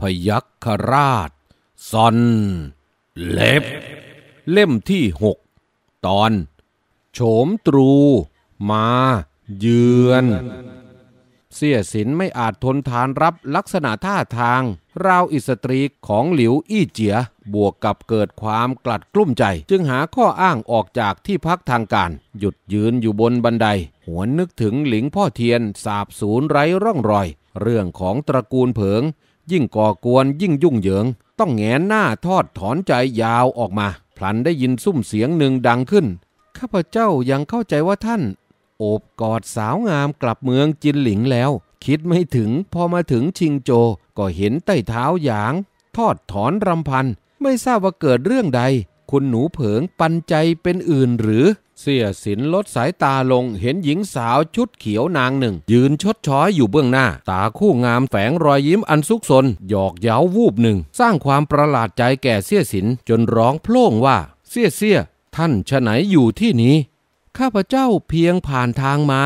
พยัคฆราชซอน เล็บ เล่มที่หกตอน โฉมตรู มา เยือน เสียสินไม่อาจทนทานรับลักษณะท่าทาง ราวอิสตรีของหลิวอี้เจียบวกกับเกิดความกลัดกลุ้มใจ จึงหาข้ออ้างออกจากที่พักทางการ หยุดยืนอยู่บนบันไดหวนนึกถึงหลิงพ่อเทียน สาบสูญไร้ร่องรอย เรื่องของตระกูลเผิงยิ่งก่อกวนยิ่งยุ่งเหยิง ต้องแงหน้าทอดถอนใจยาวออกมาพลันได้ยินซุ้มเสียงหนึ่งดังขึ้น ข้าพเจ้ายังเข้าใจว่าท่าน โอบกอดสาวงามกลับเมืองจินหลิงแล้ว คิดไม่ถึงพอมาถึงชิงโจ ก็เห็นใต้เท้าหยาง ทอดถอนรำพัน ไม่ทราบว่าเกิดเรื่องใด คุณหนูเผิงปันใจเป็นอื่นหรือเสียสินลดสายตาลงเห็นหญิงสาวชุดเขียวนางหนึ่งยืนชดช้อยอยู่เบื้องหน้าตาคู่งามแฝงรอยยิ้มอันซุกซนหยอกเย้าวูบหนึ่งสร้างความประหลาดใจแก่เสียสินจนร้องโพล่งว่าเสียเสียท่านชะไหนอยู่ที่นี้ข้าพเจ้าเพียงผ่านทางมา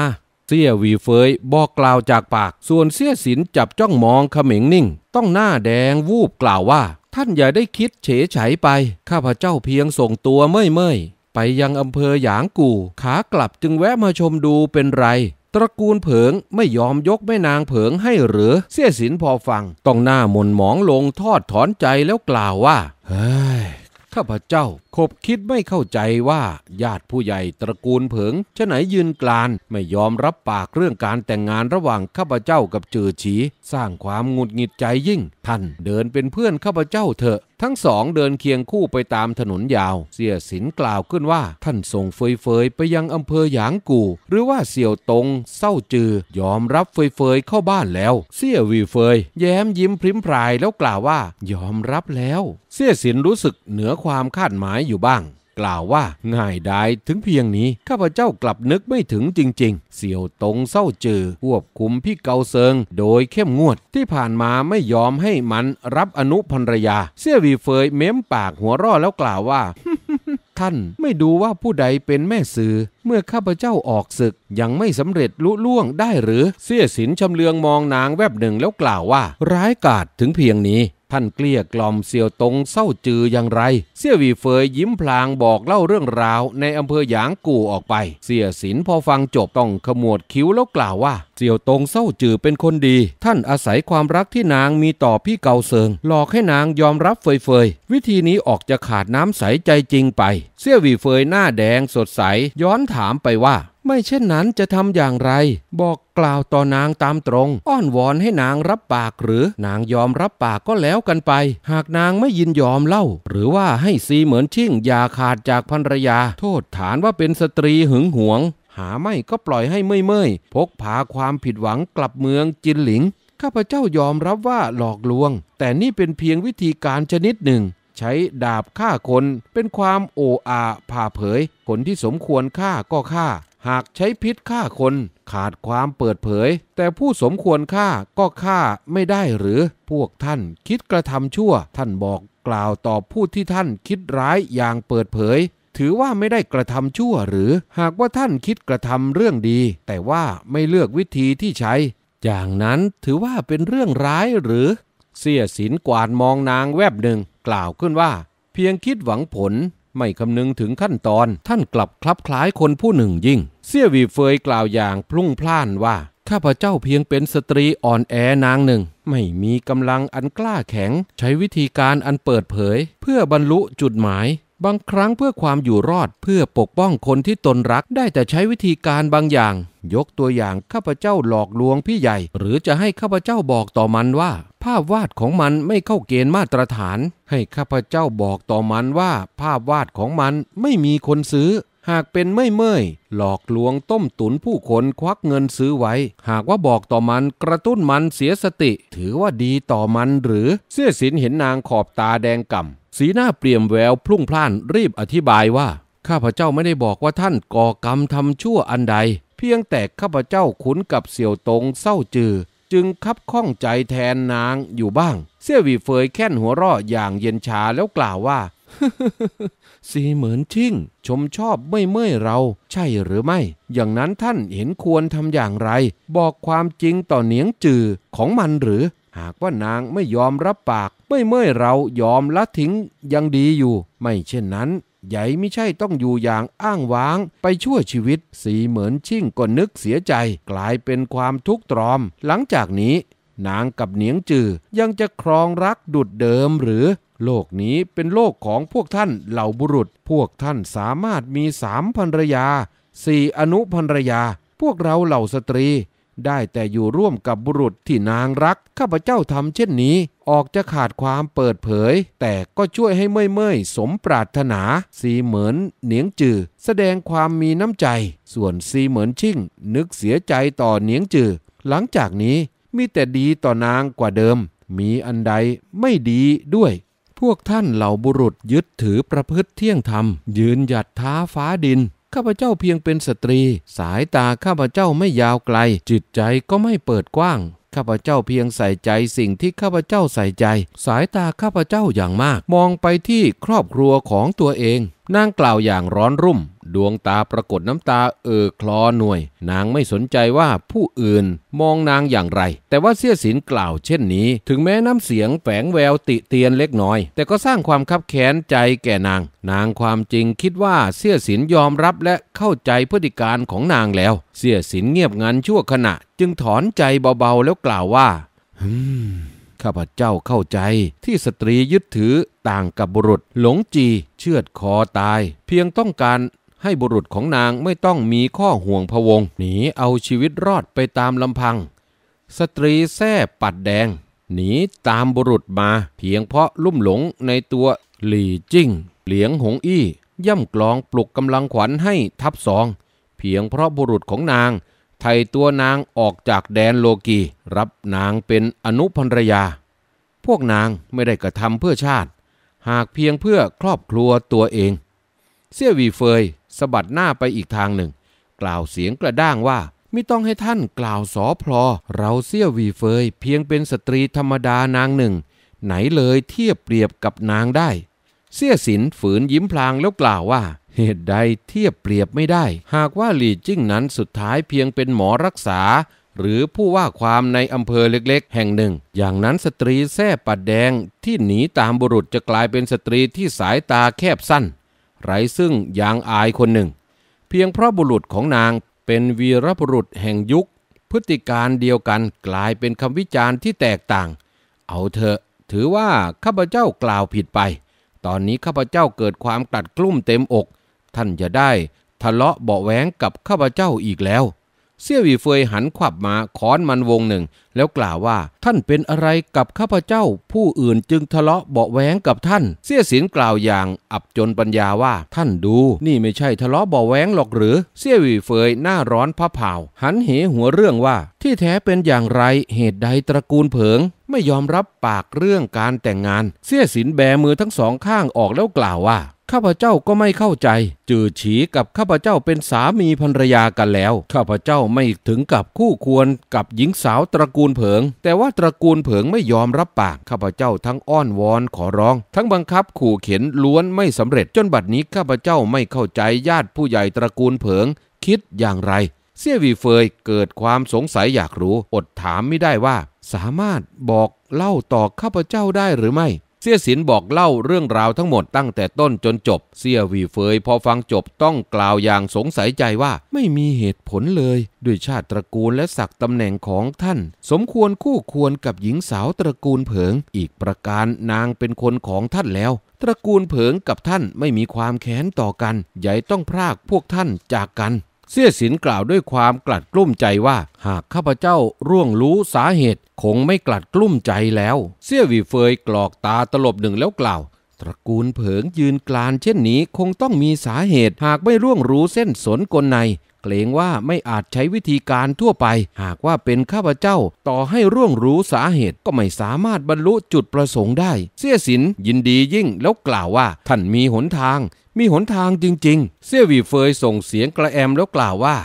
เสียวีเฟยบอกกล่าวจากปากส่วนเสียสินจับจ้องมองเขม็งนิ่งต้องหน้าแดงวูบกล่าวว่า ท่านอย่าได้คิดเฉยเฉยไปข้าพเจ้าเพียงส่งตัวเมื่อยเมื่อยไปยังอำเภอหยางกู่ขากลับจึงแวะมาชมดูเป็นไร ตระกูลเผิงไม่ยอมยกแม่นางเผิงให้หรือเสียสินพอฟัง ต้องหน้าหมนหมองลงทอดถอนใจแล้วกล่าวว่าเฮ้ย ข้าพเจ้าคบคิดไม่เข้าใจว่าญาติผู้ใหญ่ตระกูลเผิงจะไหนยืนกลานไม่ยอมรับปากเรื่องการแต่งงานระหว่างข้าพเจ้ากับจือฉี สร้างความหงุดหงิดใจยิ่งท่านเดินเป็นเพื่อนข้าพเจ้าเถอะ ทั้งสองเดินเคียงคู่ไปตามถนนยาว เสียสินกล่าวขึ้นว่า ท่านส่งเฟยเฟยไปยังอำเภอหยางกู่ หรือว่าเสี่ยวตงเศร้าจือ ยอมรับเฟยเฟยเข้าบ้านแล้ว เสี่ยวีเฟย แย้มยิ้มพริ้มพรายแล้วกล่าวว่า ยอมรับแล้ว เสียสินรู้สึกเหนือความคาดหมายอยู่บ้างกล่าวว่า ง่ายดายถึงเพียงนี้ ข้าพเจ้ากลับนึกไม่ถึงจริงๆ เสี่ยวตงเศร้าจือควบคุมพี่เกาเซิงโดยเข้มงวดที่ผ่านมาไม่ยอมให้มันรับอนุพันรยาเสี่ยวีเฟยเม้มปากหัวร่อแล้วกล่าวว่า ท่านไม่ดูว่าผู้ใดเป็นแม่สื่อเมื่อข้าพเจ้าออกศึกยังไม่สำเร็จลุล่วงได้หรือ เสี้ยสินชำเลืองมองนางแวบหนึ่งแล้วกล่าวว่า ร้ายกาจถึงเพียงนี้ท่านเกลี้ยกล่อมเสี่ยวตงเศร้าจืออย่างไร เสี่ยวีเฟยยิ้มพลางบอกเล่าเรื่องราวในอำเภอหยางกู่ออกไป เสี่ยสินพอฟังจบต้องขมวดคิ้วแล้วกล่าวว่าเสี่ยวตงเศร้าจือเป็นคนดี ท่านอาศัยความรักที่นางมีต่อพี่เกาเซิง หลอกให้นางยอมรับเฟยเฟย วิธีนี้ออกจะขาดน้ำใสใจจริงไป เสี่ยวีเฟยหน้าแดงสดใสย้อนถามไปว่าไม่เช่นนั้นจะทำอย่างไร บอกกล่าวต่อนางตามตรง อ้อนวอนให้นางรับปากหรือนางยอมรับปากก็แล้วกันไป หากนางไม่ยินยอมเล่า หรือว่าให้ซีเหมือนชิ่งอย่าขาดจากภรรยา โทษฐานว่าเป็นสตรีหึงหวง หาไม่ก็ปล่อยให้เมื่อยเมพกพาความผิดหวังกลับเมืองจินหลิง ข้าพเจ้ายอมรับว่าหลอกลวง แต่นี่เป็นเพียงวิธีการชนิดหนึ่ง ใช้ดาบฆ่าคนเป็นความโอ้อาผ่าเผยคนที่สมควรฆ่าก็ฆ่าหากใช้พิษฆ่าคนขาดความเปิดเผย แต่ผู้สมควรฆ่าก็ฆ่าไม่ได้หรือ พวกท่านคิดกระทำชั่ว ท่านบอกกล่าวต่อผู้ที่ท่านคิดร้ายอย่างเปิดเผย ถือว่าไม่ได้กระทำชั่วหรือ หากว่าท่านคิดกระทำเรื่องดี แต่ว่าไม่เลือกวิธีที่ใช้ อย่างนั้นถือว่าเป็นเรื่องร้ายหรือ เสียสินกวาดมองนางแวบหนึ่ง กล่าวขึ้นว่า เพียงคิดหวังผลไม่คำนึงถึงขั้นตอนท่านกลับคลับคล้ายคนผู้หนึ่งยิ่ง เสี่ยวีเฟยกล่าวอย่างพลุ่งพล่านว่า ข้าพเจ้าเพียงเป็นสตรีอ่อนแอนางหนึ่ง ไม่มีกำลังอันกล้าแข็ง ใช้วิธีการอันเปิดเผย เพื่อบรรลุจุดหมายบางครั้งเพื่อความอยู่รอดเพื่อปกป้องคนที่ตนรักได้แต่ใช้วิธีการบางอย่าง ยกตัวอย่างข้าพเจ้าหลอกลวงพี่ใหญ่ หรือจะให้ข้าพเจ้าบอกต่อมันว่า ภาพวาดของมันไม่เข้าเกณฑ์มาตรฐาน ให้ข้าพเจ้าบอกต่อมันว่าภาพวาดของมันไม่มีคนซื้อ หากเป็นไม่เมื่อย หลอกลวงต้มตุนผู้คนควักเงินซื้อไว้ หากว่าบอกต่อมันกระตุ้นมันเสียสติ ถือว่าดีต่อมันหรือเสื้อสินเห็นนางขอบตาแดงก่ำสีหน้าเปลี่ยมแววพลุ่งพล่านรีบอธิบายว่า ข้าพเจ้าไม่ได้บอกว่าท่านก่อกรรมทำชั่วอันใด เพียงแต่ข้าพเจ้าคุ้นกับเสี่ยวตงเศร้าจือจึงคับข้องใจแทนนางอยู่บ้างเสี่ยวีเฟยแค่นหัวร่ออย่างเย็นชาแล้วกล่าวว่าสีเหมือนชิ่ง ชมชอบไม่เมื่อยเราใช่หรือไม่ อย่างนั้นท่านเห็นควรทำอย่างไร บอกความจริงต่อเนียงจือของมันหรือ หากว่านางไม่ยอมรับปากไม่เมื่อเรายอมละทิ้งยังดีอยู่ ไม่เช่นนั้น ใหญ่ไม่ใช่ต้องอยู่อย่างอ้างว้าง ไปชั่วชีวิตสีเหมือนชิ่งก็นึกเสียใจ กลายเป็นความทุกข์ตรอม หลังจากนี้ นางกับเหนียงจือยังจะครองรักดุดเดิมหรือ โลกนี้เป็นโลกของพวกท่านเหล่าบุรุษพวกท่านสามารถมีสามภรรยาสี่อนุภรรยา พวกเราเหล่าสตรีได้แต่อยู่ร่วมกับบุรุษที่นางรัก ข้าพเจ้าทำเช่นนี้ ออกจะขาดความเปิดเผย แต่ก็ช่วยให้เมื่อยเม่ยสมปรารถนาสีเหมือนเหนียงจือแสดงความมีน้ำใจ ส่วนสีเหมือนชิ่ง นึกเสียใจต่อเหนียงจือหลังจากนี้มีแต่ดีต่อนางกว่าเดิม มีอันใดไม่ดีด้วย พวกท่านเหล่าบุรุษยึดถือประพฤติเที่ยงธรรม ยืนหยัดท้าฟ้าดินข้าพเจ้าเพียงเป็นสตรี สายตาข้าพเจ้าไม่ยาวไกล จิตใจก็ไม่เปิดกว้างข้าพเจ้าเพียงใส่ใจสิ่งที่ข้าพเจ้าใส่ใจ สายตาข้าพเจ้าอย่างมาก มองไปที่ครอบครัวของตัวเองนั่งกล่าวอย่างร้อนรุ่มดวงตาปรากฏน้ำตา เออคลอหน่วย นางไม่สนใจว่าผู้อื่นมองนางอย่างไร แต่ว่าเสี้ยสินกล่าวเช่นนี้ ถึงแม้น้ำเสียงแฝงแวว ติเตียนเล็กน้อย แต่ก็สร้างความ คับแค้นใจแก่นาง นางความจริงคิดว่าเสี้ยสินยอมรับและเข้าใจพฤติการของนางแล้ว เสี้ยสินเงียบงันชั่วขณะ จึงถอนใจเบาๆแล้วกล่าวว่าข้าพเจ้าเข้าใจ ที่สตรียึดถือต่างกับบุรุษ หลงจี เชือดคอตาย เพียงต้องการให้บุรุษของนางไม่ต้องมีข้อห่วงพวงหนีเอาชีวิตรอดไปตามลำพัง สตรีแท้ปัดแดง หนีตามบุรุษมา เพียงเพราะลุ่มหลงในตัวหลี่จิ้งเหลียงหงอี้ ย่ำกลองปลุกกำลังขวัญให้ทับซอง เพียงเพราะบุรุษของนางไถยตัวนางออกจากแดนโลกี รับนางเป็นอนุพันรยา พวกนางไม่ได้กระทำเพื่อชาติ หากเพียงเพื่อครอบครัวตัวเองเสี่ยวีเฟยสะบัดหน้าไปอีกทางหนึ่ง กล่าวเสียงกระด้างว่า ไม่ต้องให้ท่านกล่าวสอพลอเราเสี้ยววีเฟย เพียงเป็นสตรีธรรมดานางหนึ่ง ไหนเลยเทียบเปรียบกับนางได้ เสี้ยสินฝืนยิ้มพลางแล้วกล่าวว่า เหตุใดเทียบเปรียบไม่ได้ หากว่าหลี่จิ้งนั้นสุดท้ายเพียงเป็นหมอรักษา หรือผู้ว่าความในอำเภอเล็กๆ แห่งหนึ่ง อย่างนั้นสตรีแท่ปัดแดงที่หนีตามบุรุษจะกลายเป็นสตรีที่สายตาแคบสั้นไร้ซึ่งยางอายคนหนึ่งเพียงเพราะบุรุษของนางเป็นวีรบุรุษแห่งยุค พฤติการเดียวกันกลายเป็นคำวิจารณ์ที่แตกต่าง เอาเถอะ ถือว่าข้าพเจ้ากล่าวผิดไปตอนนี้ข้าพเจ้าเกิดความกัดกลุ้มเต็มอก ท่านจะได้ทะเลาะเบาแหวงกับข้าพเจ้าอีกแล้วเสี่ยววีเฟยหันขวับมาค้อนมันวงหนึ่ง แล้วกล่าวว่าท่านเป็นอะไรกับข้าพเจ้าผู้อื่นจึงทะเลาะเบาแหวงกับท่าน เสี่ยสินกล่าวอย่างอับจนปัญญาว่าท่านดูนี่ไม่ใช่ทะเลาะเบาแหวงหรอกหรือเสี่ยววีเฟยหน้าร้อนพระเผาหันเหหัวเรื่องว่า ที่แท้เป็นอย่างไรเหตุใดตระกูลเผิง ไม่ยอมรับปากเรื่องการแต่งงาน เสี้ยสินแบมือทั้งสองข้างออกแล้วกล่าวว่าข้าพเจ้าก็ไม่เข้าใจจือฉีกับข้าพเจ้าเป็นสามีภรรยากันแล้ว ข้าพเจ้าไม่ถึงกับคู่ควรกับหญิงสาวตระกูลเผิง แต่ว่าตระกูลเผิงไม่ยอมรับปากข้าพเจ้าทั้งอ้อนวอนขอร้อง ทั้งบังคับขู่เข็นล้วนไม่สำเร็จจนบัดนี้ข้าพเจ้าไม่เข้าใจญาติผู้ใหญ่ตระกูลเผิงคิดอย่างไร เสี่ยวีเฟยเกิดความสงสัยอยากรู้อดถามไม่ได้ว่าสามารถบอกเล่าต่อข้าพเจ้าได้หรือไม่เสี้ยสินบอกเล่าเรื่องราวทั้งหมดตั้งแต่ต้นจนจบ เสี้ยวีเฟยพอฟังจบต้องกล่าวอย่างสงสัยใจว่า ไม่มีเหตุผลเลยด้วยชาติตระกูลและศักดิ์ตำแหน่งของท่านสมควรคู่ควรกับหญิงสาวตระกูลเผิง อีกประการนางเป็นคนของท่านแล้วตระกูลเผิงกับท่านไม่มีความแค้นต่อกันใหญ่ต้องพรากพวกท่านจากกันเสี้ยสินกล่าวด้วยความกลัดกลุ้มใจว่าหากข้าพเจ้าร่วงรู้สาเหตุคงไม่กลัดกลุ้มใจแล้ว เสี่ยวีเฟยกรอกตาตลบหนึ่งแล้วกล่าว ตระกูลเผิงยืนกลานเช่นนี้คงต้องมีสาเหตุหากไม่ร่วงรู้เส้นสนกลใน เกรงว่าไม่อาจใช้วิธีการทั่วไป หากว่าเป็นข้าพเจ้า ต่อให้ร่วงรู้สาเหตุก็ไม่สามารถบรรลุจุดประสงค์ได้ เสี่ยสินยินดียิ่งแล้วกล่าวว่า ท่านมีหนทาง มีหนทางจริง ๆ เสี่ยวีเฟยส่งเสียงกระแอมแล้วกล่าวว่า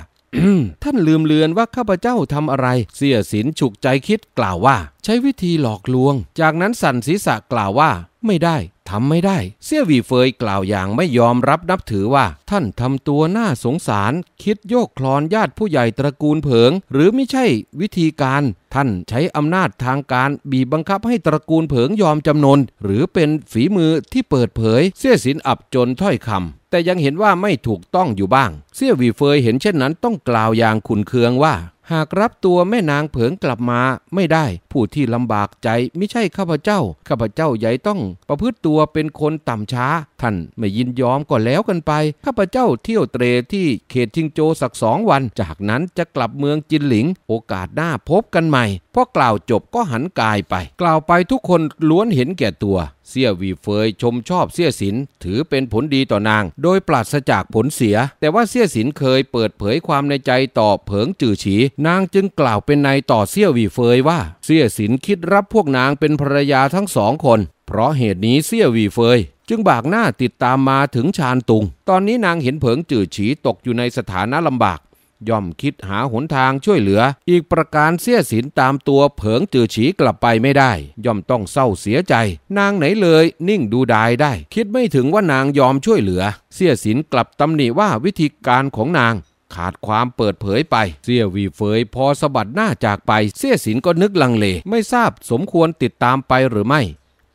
ท่านลืมเลือนว่าข้าพเจ้าทำอะไร เสียสินฉุกใจคิดกล่าวว่า ใช้วิธีหลอกลวง จากนั้นสั่นศีรษะกล่าวว่าไม่ได้ทำไม่ได้ เสี่ยวีเฟยกล่าวอย่างไม่ยอมรับนับถือว่า ท่านทำตัวน่าสงสารคิดโยกคลอนญาติผู้ใหญ่ตระกูลเผิง หรือไม่ใช่วิธีการ ท่านใช้อำนาจทางการบีบบังคับให้ตระกูลเผิงยอมจำนนหรือเป็นฝีมือที่เปิดเผย เสี้ยสินอับจนถ้อยคำแต่ยังเห็นว่าไม่ถูกต้องอยู่บ้าง เสี้ยวีเฟยเห็นเช่นนั้น ต้องกล่าวอย่างขุนเคืองว่าหากรับตัวแม่นางเผิงกลับมาไม่ได้ ผู้ที่ลำบากใจไม่ใช่ข้าพเจ้าข้าพเจ้าใหญ่ต้องประพฤติตัวเป็นคนต่ำช้า ท่านไม่ยินยอมก็แล้วกันไปข้าพเจ้าเที่ยวเตรที่เขตชิงโจสักสองวัน จากนั้นจะกลับเมืองจินหลิง โอกาสหน้าพบกันใหม่พอกล่าวจบก็หันกายไป กล่าวไปทุกคนล้วนเห็นแก่ตัวเสี้ยวีเฟยชมชอบเสี้ยสินถือเป็นผลดีต่อนาง โดยปราศจากผลเสีย แต่ว่าเสี้ยสินเคยเปิดเผยความในใจต่อเผิงจือฉี นางจึงกล่าวเป็นในต่อเสี้ยวีเฟยว่าเสี้ยสินคิดรับพวกนางเป็นภรรยาทั้งสองคน เพราะเหตุนี้เสี้ยวีเฟย จึงบากหน้าติดตามมาถึงชานตุงตอนนี้นางเห็นเผิงจือฉีตกอยู่ในสถานะลำบากย่อมคิดหาหนทางช่วยเหลือ อีกประการเสียศีนตามตัวเผิงจือฉีกลับไปไม่ได้ ย่อมต้องเศร้าเสียใจ นางไหนเลยนิ่งดูดายได้ คิดไม่ถึงว่านางยอมช่วยเหลือ เสียศีนกลับตำหนิว่าวิธีการของนาง ขาดความเปิดเผยไป เสียวีเฟยพอสะบัดหน้าจากไป เสียสินก็นึกลังเลไม่ทราบสมควรติดตามไปหรือไม่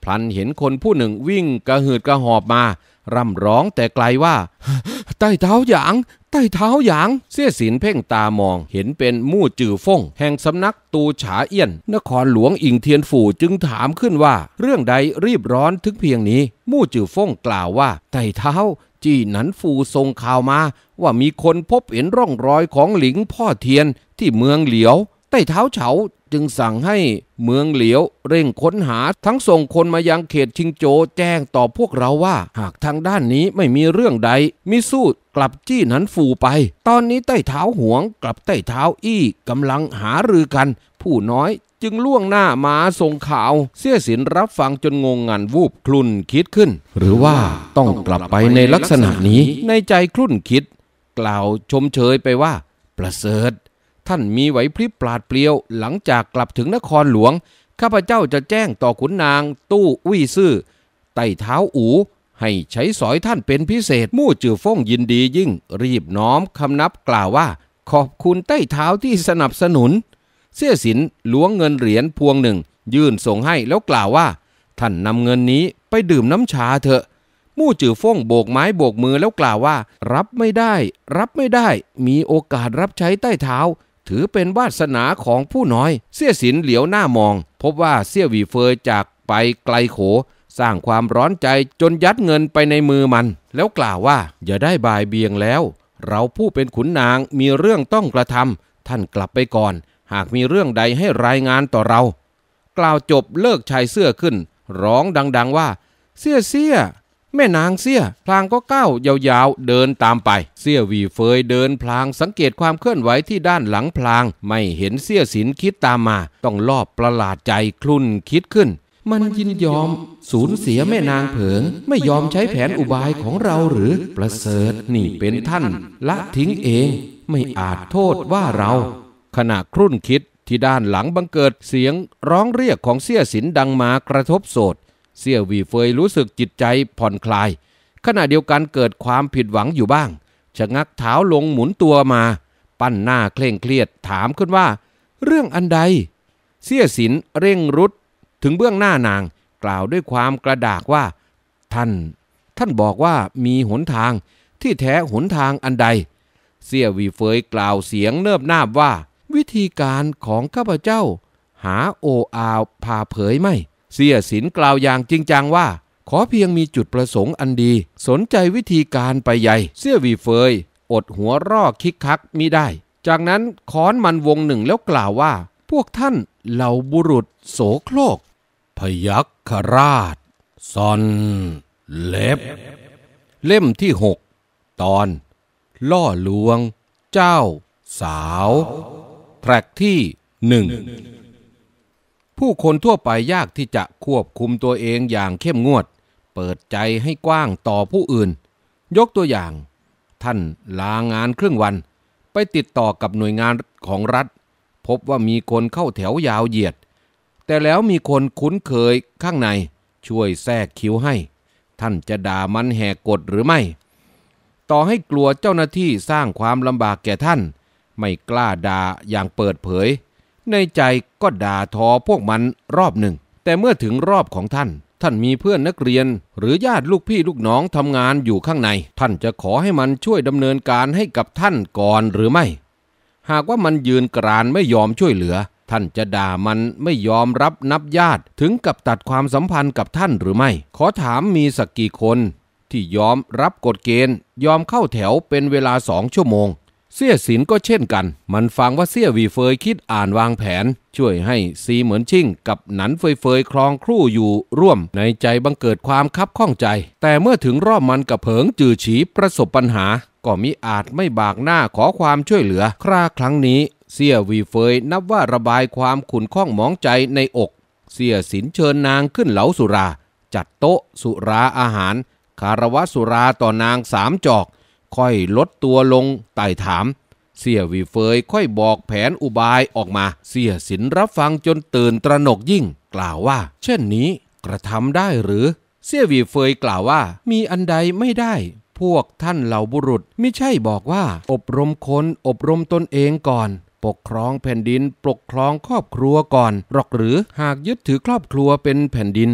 พลันเห็นคนผู้หนึ่งวิ่งกระหืดกระหอบมา ร่ำร้องแต่ไกลว่า ใต้เท้าหยางใต้เท้าหยางเสี้ยสินเพ่งตามองเห็นเป็นมู่จือฟงแห่งสำนักตูฉาเอี้ยน นครหลวงอิงเทียนฝูจึงถามขึ้นว่าเรื่องใดรีบร้อนถึงเพียงนี้ มู่จือฟงกล่าวว่าไต่เท้า จีนันฟูส่งข่าวมาว่ามีคนพบเห็นร่องรอยของหลิงพ่อเทียนที่เมืองเหลียวใต้เท้าเฉาจึงสั่งให้เมืองเหลียวเร่งค้นหาทั้งส่งคนมายังเขตชิงโจแจ้งต่อพวกเราว่าหากทางด้านนี้ไม่มีเรื่องใดมิสู้กลับจี้นั้นฟูไปตอนนี้ใต้เท้าหวงกลับใต้เท้าอี้กำลังหารือกันผู้น้อยจึงล่วงหน้ามาส่งข่าวเสียสินรับฟังจนงงงันวูบคลุ่นคิดขึ้นหรือว่าต้องกลับไปในลักษณะนี้ในใจคลุ่นคิดกล่าวชมเชยไปว่าประเสริฐท่านมีไหวพริบปราดเปรียวหลังจากกลับถึงนครหลวง ข้าพเจ้าจะแจ้งต่อขุนนาง ตู้วี่ซื่อไต่เท้าอู ให้ใช้สอยท่านเป็นพิเศษมู่จือฟงยินดียิ่ง รีบน้อมคำนับกล่าวว่า ขอบคุณใต้เท้าที่สนับสนุน เสี้ยสินล้วงเงินเหรียญพวงหนึ่ง ยื่นส่งให้แล้วกล่าวว่า ท่านนำเงินนี้ไปดื่มน้ำชาเถอะ มู่จือฟงโบกไม้โบกมือแล้วกล่าวว่า รับไม่ได้ รับไม่ได้ มีโอกาสรับใช้ใต้เท้าถือเป็นวาสนาของผู้น้อย เสี้ยสินเหลียวหน้ามอง พบว่าเสี้ยวีเฟยจากไปไกลโข สร้างความร้อนใจจนยัดเงินไปในมือมัน แล้วกล่าวว่าอย่าได้บายเบียงแล้ว เราผู้เป็นขุนนางมีเรื่องต้องกระทำ ท่านกลับไปก่อน หากมีเรื่องใดให้รายงานต่อเรา กล่าวจบเลิกชายเสื้อขึ้น ร้องดังๆว่า เสี้ยเสี้ยแม่นางเสี้ยพลางก็ก้าวยาวๆเดินตามไป เสี้ยวีเฟยเดินพลางสังเกตความเคลื่อนไหวที่ด้านหลังพลาง ไม่เห็นเสี้ยสินคิดตามมา ต้องรอบประหลาดใจคลุ่นคิดขึ้น มันยินยอมสูญเสียแม่นางเผิงไม่ยอมใช้แผนอุบายของเราหรือประเสริฐนี่เป็นท่านละทิ้งเองไม่อาจโทษว่าเรา ขณะครุ่นคิดที่ด้านหลังบังเกิดเสียง ร้องเรียกของเสี้ยสินดังมากระทบโสดเสี่ยวีเฟยรู้สึกจิตใจผ่อนคลาย ขณะเดียวกันเกิดความผิดหวังอยู่บ้างชะงักเท้าลงหมุนตัวมา ปั้นหน้าเคร่งเครียดถามขึ้นว่าเรื่องอันใด เสี่ยสินเร่งรุดถึงเบื้องหน้านางกล่าวด้วยความกระดากว่า ท่านท่านบอกว่ามีหนทางที่แท้หนทางอันใด เสี่ยวีเฟยกล่าวเสียงเนิบนาบว่า วิธีการของข้าพเจ้า หาโออาวพาเผยไม่เสียสินกล่าวอย่างจริงจังว่า ขอเพียงมีจุดประสงค์อันดี สนใจวิธีการไปใหญ่เสี้ยวีเฟย อดหัวรออคิกคักมิได้ จากนั้นค้อนมันวงหนึ่งแล้วกล่าวว่า พวกท่านเหล่าบุรุษโสโครก พยักคราชซอน เล็บ เล่มที่หกตอน ล่อลวง เจ้า สาว แทร็กที่หนึ่งผู้คนทั่วไปยากที่จะควบคุมตัวเองอย่างเข้มงวด เปิดใจให้กว้างต่อผู้อื่น ยกตัวอย่าง ท่านลางานครึ่งวัน ไปติดต่อกับหน่วยงานของรัฐ พบว่ามีคนเข้าแถวยาวเหยียด แต่แล้วมีคนคุ้นเคยข้างใน ช่วยแทรกคิ้วให้ ท่านจะด่ามันแหกกฎหรือไม่ ต่อให้กลัวเจ้าหน้าที่สร้างความลำบากแก่ท่าน ไม่กล้าด่าอย่างเปิดเผยในใจก็ด่าทอพวกมันรอบหนึ่ง แต่เมื่อถึงรอบของท่าน ท่านมีเพื่อนนักเรียนหรือญาติลูกพี่ลูกน้องทำงานอยู่ข้างใน ท่านจะขอให้มันช่วยดำเนินการให้กับท่านก่อนหรือไม่ หากว่ามันยืนกรานไม่ยอมช่วยเหลือ ท่านจะด่ามันไม่ยอมรับนับญาติถึงกับตัดความสัมพันธ์กับท่านหรือไม่ ขอถามมีสักกี่คน ที่ยอมรับกฎเกณฑ์ยอมเข้าแถวเป็นเวลาสองชั่วโมงเสี้ยสินก็เช่นกัน มันฟังว่าเสี้ยวีเฟยคิดอ่านวางแผน ช่วยให้ซีเหมือนชิ่งกับหนันเฟยเฟยคลองครู่อยู่ร่วมในใจบังเกิดความคับข้องใจ แต่เมื่อถึงรอบมันกับเผิงจือฉีประสบปัญหา ก็มิอาจไม่บากหน้าขอความช่วยเหลือ คราครั้งนี้เสี้ยวีเฟยนับว่าระบายความขุ่นข้องมองใจในอกเสี้ยสินเชิญนางขึ้นเหลาสุรา จัดโต๊ะ สุราอาหารคารวะสุราต่อนางสามจอกค่อยลดตัวลงไต่ถามเสียวีเฟยค่อยบอกแผนอุบายออกมา เสียสินรับฟังจนตื่นตระหนกยิ่ง กล่าวว่า เช่นนี้กระทำได้หรือเสียวีเฟยกล่าวว่ามีอันใดไม่ได้ พวกท่านเหล่าบุรุษไม่ใช่บอกว่า อบรมคนอบรมตนเองก่อน ปกครองแผ่นดินปกครองครอบครัวก่อนหรอกหรือหากยึดถือครอบครัวเป็นแผ่นดิน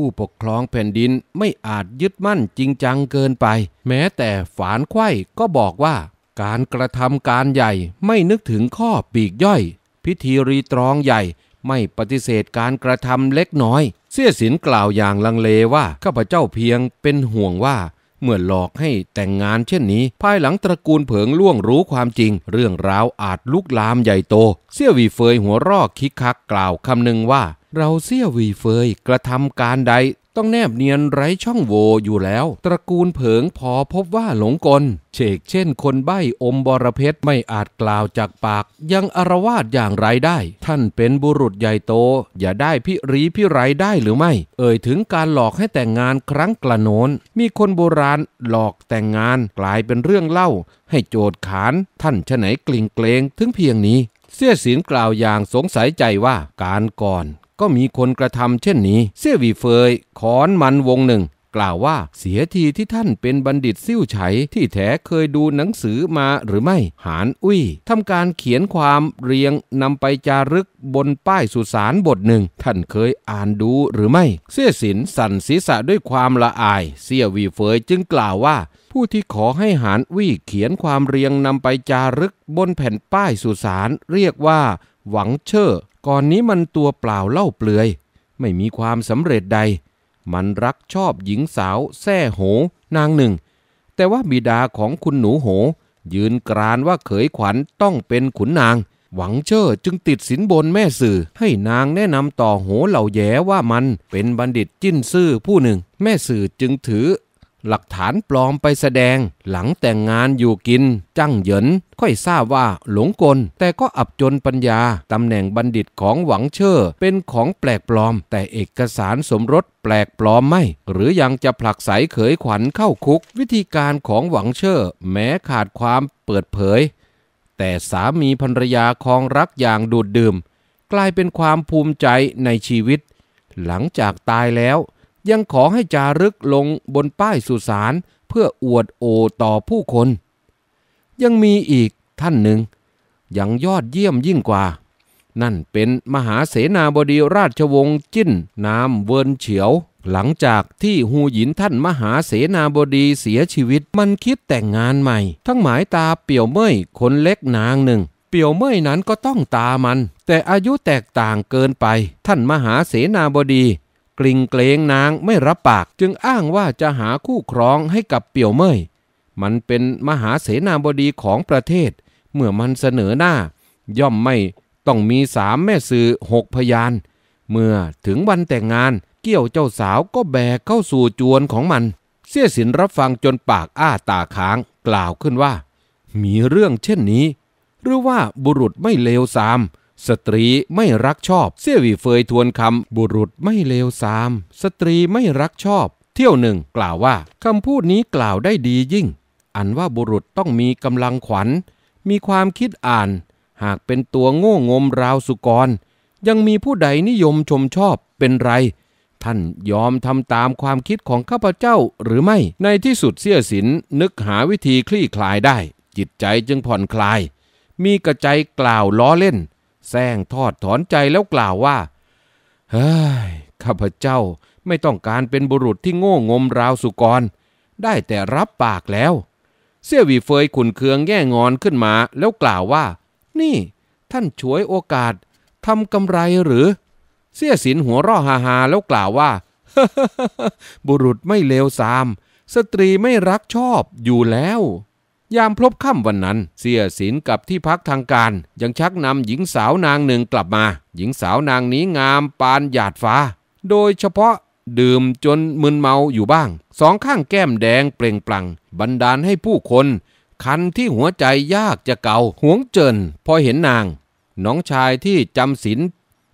ผู้ปกครองแผ่นดินไม่อาจยึดมั่นจริงจังเกินไป แม้แต่ฝานไข้ก็บอกว่า การกระทำการใหญ่ไม่นึกถึงข้อปีกย่อย พิธีรีตรองใหญ่ไม่ปฏิเสธการกระทำเล็กน้อย เสี้ยสินกล่าวอย่างลังเลว่า ข้าพเจ้าเพียงเป็นห่วงว่า เมื่อหลอกให้แต่งงานเช่นนี้ภายหลังตระกูลเผิงล่วงรู้ความจริง เรื่องราวอาจลุกลามใหญ่โต เสี้ยวีเฟยหัวรอกคิกคักกล่าวคำหนึ่งว่าเราเสี้ยวีเฟยกระทำการใด ต้องแนบเนียนไร้ช่องโหว่อยู่แล้ว ตระกูลเผิงพอพบว่าหลงกลเชกเช่นคนใบ้อมบรเพชรไม่อาจกล่าวจากปาก ยังอารวาสอย่างไรได้ ท่านเป็นบุรุษใหญ่โต อย่าได้พิรีพิไรได้หรือไม่ เอ่ยถึงการหลอกให้แต่งงานครั้งกระโนนมีคนโบราณหลอกแต่งงาน กลายเป็นเรื่องเล่า ให้โจดขาน ท่านฉไหนกลิ่งเกลงถึงเพียงนี้ เสี้ยสินกล่าวอย่างสงสัยใจว่าการก่อนก็มีคนกระทำเช่นนี้เสี่ยวีเฟย ขอนมันวงหนึ่ง กล่าวว่า เสียทีที่ท่านเป็นบัณฑิตซิ่วไฉที่แท้เคยดูหนังสือมาหรือไม่ หานอุ้ยทำการเขียนความเรียงนำไปจารึกบนป้ายสุสานบทหนึ่ง ท่านเคยอ่านดูหรือไม่ เสี่ยสินสั่นศีรษะด้วยความละอายเสี่ยวีเฟยจึงกล่าวว่า ผู้ที่ขอให้หานอวี่เขียนความเรียงนำไปจารึกบนแผ่นป้ายสุสานเรียกว่า หวังเชอร์ก่อนนี้มันตัวเปล่าเล่าเปลือย ไม่มีความสำเร็จใด มันรักชอบหญิงสาวแท่โหนางหนึ่ง แต่ว่าบิดาของคุณหนูโหยืนกรานว่าเขยขวัญต้องเป็นขุนนาง หวังเชอ้อจึงติดสินบนแม่สื่อให้นางแนะนำต่อโหเหล่าแย้ว่ามันเป็นบัณฑิตจิ้นซื่อผู้หนึ่ง แม่สื่อจึงถือหลักฐานปลอมไปแสดง หลังแต่งงานอยู่กิน จัางเหยินค่อยทราบว่าหลงกลแต่ก็อับจนปัญญา ตำแหน่งบัณฑิตของหวังเชอ่อเป็นของแปลกปลอมแต่เอกสารสมรสแปลกปลอมไม่หรือยังจะผลักใสเขยขวัญเข้าคุก วิธีการของหวังเชอ่อแม้ขาดความเปิดเผย แต่สามีภรรยาคองรักอย่างดูดดื่ม กลายเป็นความภูมิใจในชีวิต หลังจากตายแล้วยังขอให้จารึกลง บนป้ายสุสานเพื่ออวดโอต่อผู้คน ยังมีอีกท่านหนึ่ง ยังยอดเยี่ยมยิ่งกว่า นั่นเป็นมหาเสนาบดีราชวงศ์จิ้น นาม เวินเฉียว หลังจากที่หูหยินท่านมหาเสนาบดีเสียชีวิตมันคิดแต่งงานใหม่ ทั้งหมายตาเปี่ยวเม่ยคนเล็กนางหนึ่ง เปี่ยวเม่ยนั้นก็ต้องตามัน แต่อายุแตกต่างเกินไป ท่านมหาเสนาบดีกลิงเกลงนางไม่รับปากจึงอ้างว่าจะหาคู่ครองให้กับเปียวเม่ยมันเป็นมหาเสนาบดีของประเทศเมื่อมันเสนอหน้าย่อมไม่ต้องมีสามแม่สื่อหกพยาน เมื่อถึงวันแต่งงานเกี่ยวเจ้าสาวก็แบกเข้าสู่จวนของมัน เสียสินรับฟังจนปากอ้าตาค้างกล่าวขึ้นว่า มีเรื่องเช่นนี้หรือว่าบุรุษไม่เลวสามสตรีไม่รักชอบ เสี่ยวีเฟยทวนคำบุรุษไม่เลวสามสตรีไม่รักชอบ เที่ยวหนึ่งกล่าวว่าคำพูดนี้กล่าวได้ดียิ่ง อันว่าบุรุษต้องมีกำลังขวัญ มีความคิดอ่าน หากเป็นตัวโง่งมราวสุกร ยังมีผู้ใดนิยมชมชอบเป็นไร ท่านยอมทำตามความคิดของข้าพเจ้าหรือไม่ ในที่สุดเสียสินนึกหาวิธีคลี่คลายได้ จิตใจจึงผ่อนคลาย มีกระใจกล่าวล้อเล่นแซงทอดถอนใจแล้วกล่าวว่า เฮ้ยข้าพเจ้าไม่ต้องการเป็นบุรุษที่โง่งมราวสุกรได้แต่รับปากแล้ว เสี่ยวีเฟยขุนเคืองแง่งอนขึ้นมาแล้วกล่าวว่า นี่ ท่านฉวยโอกาสทำกำไรหรือ เสี่ยสินหัวร่อฮาฮาแล้วกล่าวว่าบุรุษไม่เลวซาม สตรีไม่รักชอบอยู่แล้วยามพลบค่ำวันนั้นเสียศิลกับที่พักทางการ ยังชักนำหญิงสาวนางหนึ่งกลับมา หญิงสาวนางนี้งามปานหยาดฟ้า โดยเฉพาะดื่มจนมึนเมาอยู่บ้าง สองข้างแก้มแดงเปล่งปลั่งบันดาลให้ผู้คน คันที่หัวใจยากจะเกาหวงเจิน พอเห็นนาง น้องชายที่จำศีล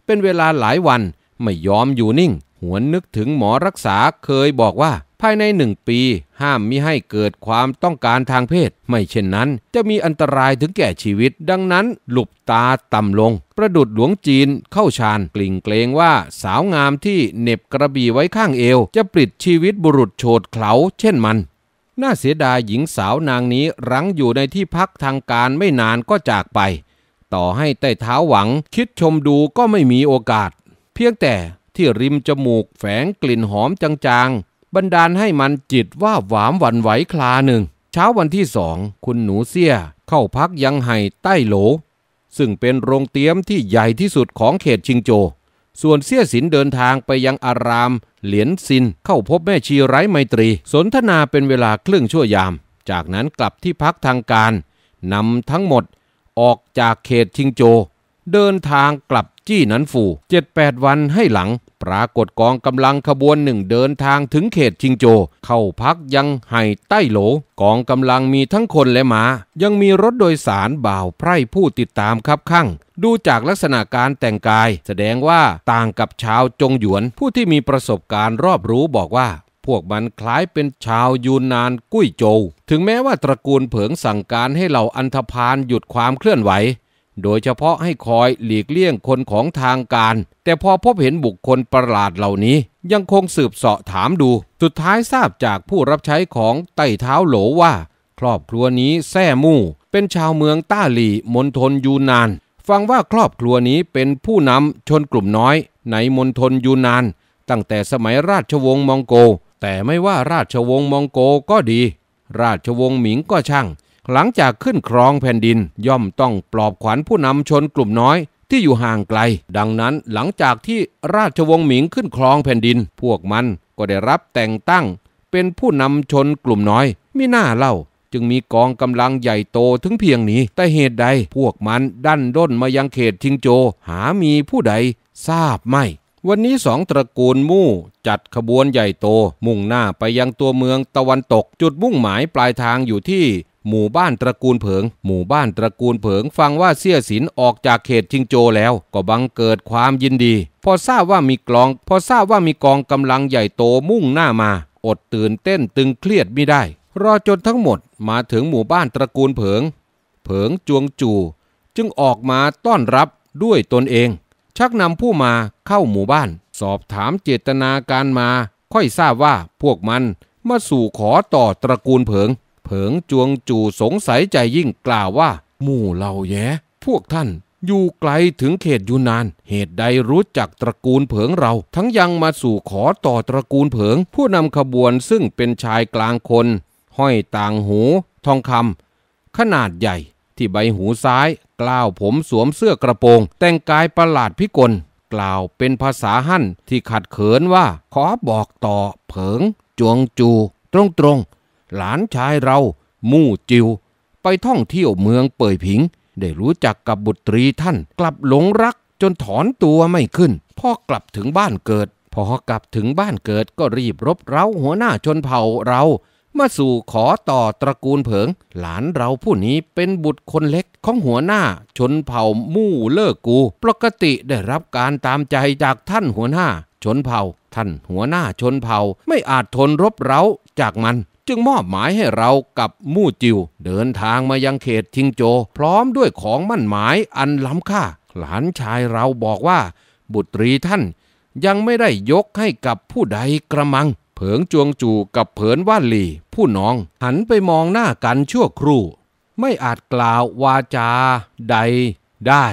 เป็นเวลาหลายวันไม่ยอมอยู่นิ่ง หวนนึกถึงหมอรักษาเคยบอกว่าภายในหนึ่งปีห้ามมิให้เกิดความต้องการทางเพศ ไม่เช่นนั้นจะมีอันตรายถึงแก่ชีวิตดังนั้นหลบตาต่ำลง ประดุดหลวงจีนเข้าฌานกลิ่งเกรงว่าสาวงามที่เน็บกระบี่ไว้ข้างเอว จะปลิดชีวิตบุรุษโฉดเขาเช่นมันน่าเสียดายหญิงสาวนางนี้ รั้งอยู่ในที่พักทางการไม่นานก็จากไป ต่อให้ใต้เท้าหวังคิดชมดูก็ไม่มีโอกาส เพียงแต่ที่ริมจมูกแฝงกลิ่นหอมจางบันดาลให้มันจิตว่าหวามหวั่นไหวคลาหนึ่ง เช้าวันที่สองคุณหนูเสี้ยเข้าพักยังไห่ใต้โหล ซึ่งเป็นโรงเตี๊ยมที่ใหญ่ที่สุดของเขตชิงโจ ส่วนเสี้ยสินเดินทางไปยังอารามเหลียนซิน เข้าพบแม่ชีไร้ไมตรี สนทนาเป็นเวลาครึ่งชั่วยาม จากนั้นกลับที่พักทางการนำทั้งหมดออกจากเขตชิงโจเดินทางกลับจี้นันฟูเจ็ดแปดวันให้หลัง ปรากฏกองกำลังขบวนหนึ่งเดินทางถึงเขตชิงโจ เข้าพักยังไห่ใต้โหล กองกำลังมีทั้งคนและมา้ายังมีรถโดยสารบ่าวไพร่ผู้ติดตามครับข้างดูจากลักษณะการแต่งกาย แสดงว่าต่างกับชาวจงหยวนผู้ที่มีประสบการณ์รอบรู้บอกว่า พวกมันคล้ายเป็นชาวยูนนานกุ้ยโจวถึงแม้ว่าตระกูลเผิงสั่งการให้เหล่าอันธพาลหยุดความเคลื่อนไหวโดยเฉพาะให้คอยหลีกเลี่ยงคนของทางการ แต่พอพบเห็นบุคคลประหลาดเหล่านี้ยังคงสืบเสาะถามดู สุดท้ายทราบจากผู้รับใช้ของไต้เท้าโหลว่า ครอบครัวนี้แซ่มู่ เป็นชาวเมืองต้าหลี่มณฑลยูนาน ฟังว่าครอบครัวนี้เป็นผู้นำชนกลุ่มน้อย ในมณฑลยูนาน ตั้งแต่สมัยราชวงศ์มองโกแต่ไม่ว่าราชวงศ์มองโกก็ดี ราชวงศ์หมิงก็ช่างหลังจากขึ้นครองแผ่นดินย่อมต้องปลอบขวัญผู้นำชนกลุ่มน้อยที่อยู่ห่างไกล ดังนั้นหลังจากที่ราชวงศ์หมิงขึ้นครองแผ่นดิน พวกมันก็ได้รับแต่งตั้งเป็นผู้นำชนกลุ่มน้อยมมหน่าเล่าจึงมีกองกำลังใหญ่โตถึงเพียงนี้แต่เหตุใดพวกมันดันด้นมายังเขตทิงโจหามีผู้ใดทราบไม่วันนี้สองตระกูลมู่จัดขบวนใหญ่โตมุ่งหน้าไปยังตัวเมืองตะวันตกจุดมุ่งหมายปลายทางอยู่ที่หมู่บ้านตระกูลเผิง หมู่บ้านตระกูลเผิง ฟังว่าเสี่ยสินออกจากเขตชิงโจแล้ว ก็บังเกิดความยินดี พอทราบว่ามีกลอง พอทราบว่ามีกองกำลังใหญ่โตมุ่งหน้ามา อดตื่นเต้นตึงเครียดไม่ได้ รอจนทั้งหมดมาถึงหมู่บ้านตระกูลเผิง เผิงจวงจู จึงออกมาต้อนรับด้วยตนเอง ชักนำผู้มาเข้าหมู่บ้าน สอบถามเจตนาการมาค่อยทราบว่าพวกมันมาสู่ขอต่อตระกูลเผิงเผิงจวงจู่สงสัยใจยิ่งกล่าวว่า หมู่เราแย่พวกท่าน อยู่ไกลถึงเขตยูนาน เหตุใดรู้จักตระกูลเผิงเรา ทั้งยังมาสู่ขอต่อตระกูลเผิง ผู้นำขบวนซึ่งเป็นชายกลางคน ห้อยต่างหู ทองคำขนาดใหญ่ที่ใบหูซ้าย กล่าวผมสวมเสื้อกระโปรง แต่งกายประหลาดพิกล กล่าวเป็นภาษาหั่นที่ขัดเขินว่าขอบอกต่อ เผิง จวงจูตรงตรงหลานชายเรา มู่จิว ไปท่องเที่ยวเมืองเป่ยผิง ได้รู้จักกับบุตรีท่านกลับหลงรักจนถอนตัวไม่ขึ้น พ่อกลับถึงบ้านเกิด พอกลับถึงบ้านเกิดก็รีบรบเร้าหัวหน้าชนเผ่าเรา มาสู่ขอต่อตระกูลเผิง หลานเราผู้นี้เป็นบุตรคนเล็กของหัวหน้าชนเผ่ามู่เลิกกู ปกติได้รับการตามใจจากท่านหัวหน้าชนเผ่า ท่านหัวหน้าชนเผ่า ไม่อาจทนรบเร้าจากมันจึงมอบหมายให้เรากับมู่จิวเดินทางมายังเขตทิงโจพร้อมด้วยของมั่นหมายอันล้ำค่า หลานชายเราบอกว่าบุตรีท่านยังไม่ได้ยกให้กับผู้ใดกระมัง เผิงจวงจูกับเผินว่านหลีผู้น้องหันไปมองหน้ากันชั่วครู่ไม่อาจกล่าววาจาใดได้